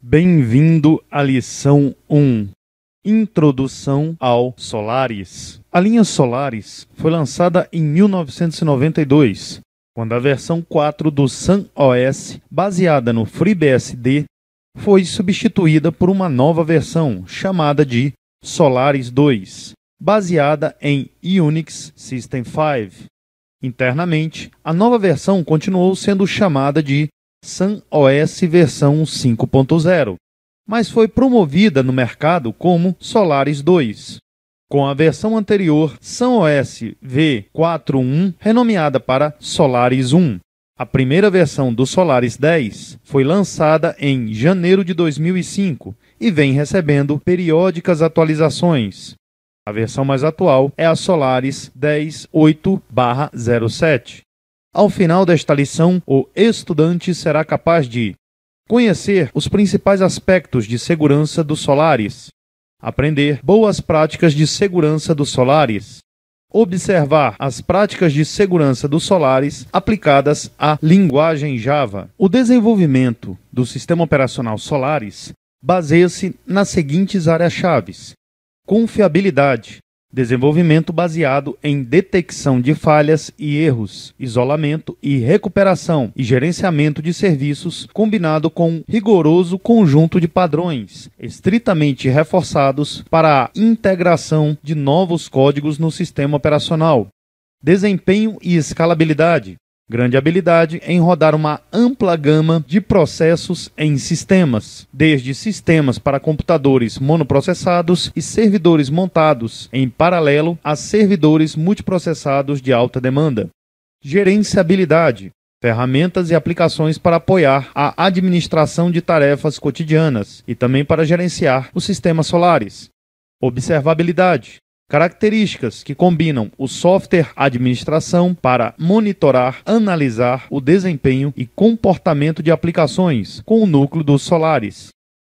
Bem-vindo à lição 1. Introdução ao Solaris. A linha Solaris foi lançada em 1992, quando a versão 4 do Sun OS, baseada no FreeBSD, foi substituída por uma nova versão chamada de Solaris 2, baseada em Unix System 5. Internamente, a nova versão continuou sendo chamada de OS versão 5.0, mas foi promovida no mercado como Solaris 2. Com a versão anterior, OS V41, renomeada para Solaris 1. A primeira versão do Solaris 10 foi lançada em janeiro de 2005 e vem recebendo periódicas atualizações. A versão mais atual é a Solaris 108/07. Ao final desta lição, o estudante será capaz de conhecer os principais aspectos de segurança dos solares, aprender boas práticas de segurança dos solares, observar as práticas de segurança dos solares aplicadas à linguagem Java. O desenvolvimento do sistema operacional Solaris baseia-se nas seguintes áreas chave confiabilidade, Desenvolvimento baseado em detecção de falhas e erros, isolamento e recuperação e gerenciamento de serviços, combinado com um rigoroso conjunto de padrões, estritamente reforçados para a integração de novos códigos no sistema operacional. Desempenho e escalabilidade, grande habilidade em rodar uma ampla gama de processos em sistemas, desde sistemas para computadores monoprocessados e servidores montados em paralelo a servidores multiprocessados de alta demanda. Gerenciabilidade ferramentas e aplicações para apoiar a administração de tarefas cotidianas e também para gerenciar os sistemas solares. Observabilidade Características que combinam o software administração para monitorar, analisar o desempenho e comportamento de aplicações com o núcleo dos Solaris.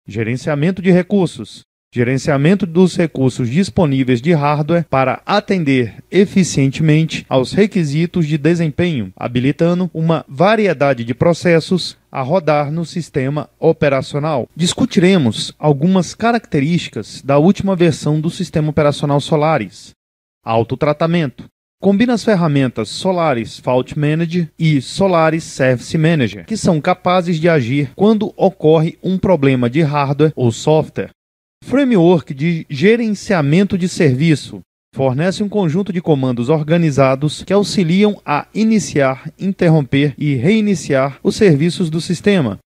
Gerenciamento de recursos gerenciamento dos recursos disponíveis de hardware para atender eficientemente aos requisitos de desempenho, habilitando uma variedade de processos a rodar no sistema operacional. Discutiremos algumas características da última versão do sistema operacional Solaris. Autotratamento combina as ferramentas Solaris Fault Manager e Solaris Service Manager, que são capazes de agir quando ocorre um problema de hardware ou software. Framework de gerenciamento de serviço fornece um conjunto de comandos organizados que auxiliam a iniciar, interromper e reiniciar os serviços do sistema.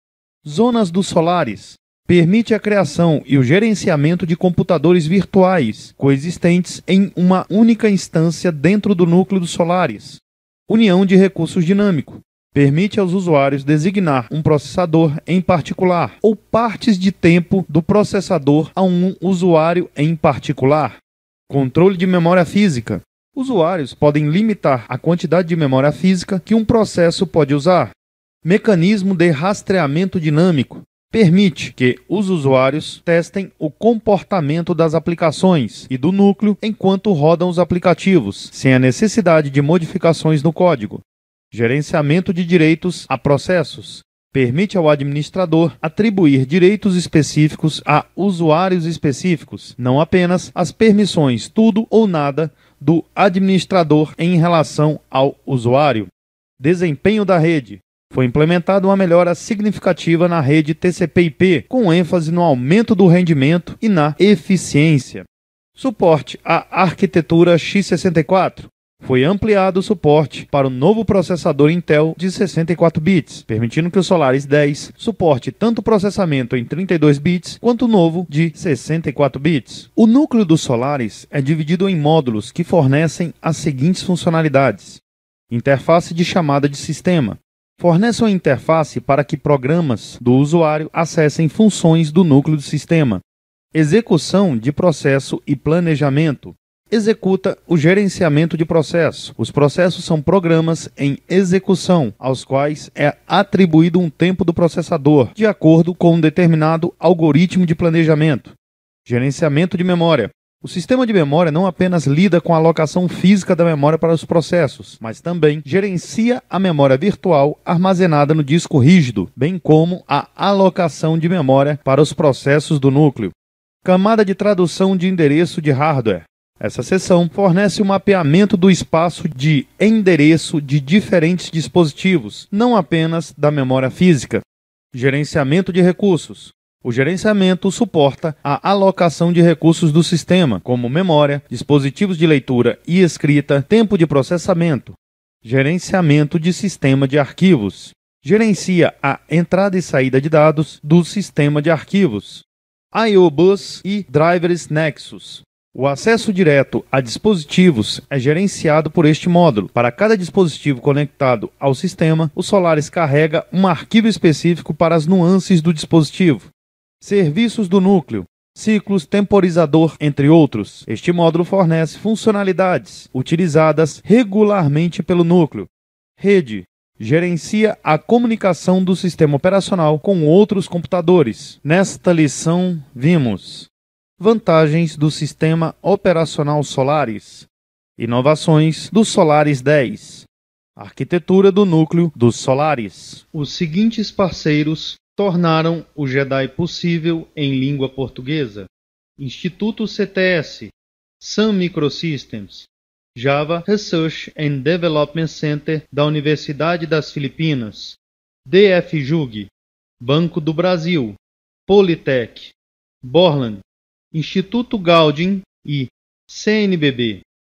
Zonas dos solares permite a criação e o gerenciamento de computadores virtuais coexistentes em uma única instância dentro do núcleo dos solares. União de recursos dinâmico permite aos usuários designar um processador em particular ou partes de tempo do processador a um usuário em particular. Controle de memória física. Usuários podem limitar a quantidade de memória física que um processo pode usar. Mecanismo de rastreamento dinâmico. Permite que os usuários testem o comportamento das aplicações e do núcleo enquanto rodam os aplicativos, sem a necessidade de modificações no código. Gerenciamento de direitos a processos. Permite ao administrador atribuir direitos específicos a usuários específicos, não apenas as permissões tudo ou nada do administrador em relação ao usuário. Desempenho da rede. Foi implementada uma melhora significativa na rede TCP/IP, com ênfase no aumento do rendimento e na eficiência. Suporte à arquitetura x64. Foi ampliado o suporte para o novo processador Intel de 64 bits, permitindo que o Solaris 10 suporte tanto processamento em 32 bits quanto o novo de 64 bits. O núcleo do Solaris é dividido em módulos que fornecem as seguintes funcionalidades: interface de chamada de sistema, fornece uma interface para que programas do usuário acessem funções do núcleo do sistema, execução de processo e planejamento, executa o gerenciamento de processo. Os processos são programas em execução, aos quais é atribuído um tempo do processador, de acordo com um determinado algoritmo de planejamento. Gerenciamento de memória. O sistema de memória não apenas lida com a alocação física da memória para os processos, mas também gerencia a memória virtual armazenada no disco rígido, bem como a alocação de memória para os processos do núcleo. Camada de tradução de endereço de hardware. Essa seção fornece o um mapeamento do espaço de endereço de diferentes dispositivos, não apenas da memória física. Gerenciamento de recursos. O gerenciamento suporta a alocação de recursos do sistema, como memória, dispositivos de leitura e escrita, tempo de processamento. Gerenciamento de sistema de arquivos. Gerencia a entrada e saída de dados do sistema de arquivos. IOBus e Drivers Nexus o acesso direto a dispositivos é gerenciado por este módulo. Para cada dispositivo conectado ao sistema, o Solaris carrega um arquivo específico para as nuances do dispositivo. Serviços do núcleo, ciclos, temporizador, entre outros. Este módulo fornece funcionalidades utilizadas regularmente pelo núcleo. Rede gerencia a comunicação do sistema operacional com outros computadores. Nesta lição, vimos Vantagens do sistema operacional Solaris. Inovações do Solaris 10. Arquitetura do núcleo dos Solaris. Os seguintes parceiros tornaram o Jedi possível em língua portuguesa: Instituto CTS, Sun Microsystems, Java Research and Development Center da Universidade das Filipinas, DFJUG, Banco do Brasil, Politec, Borland, Instituto Gaudin e CNBB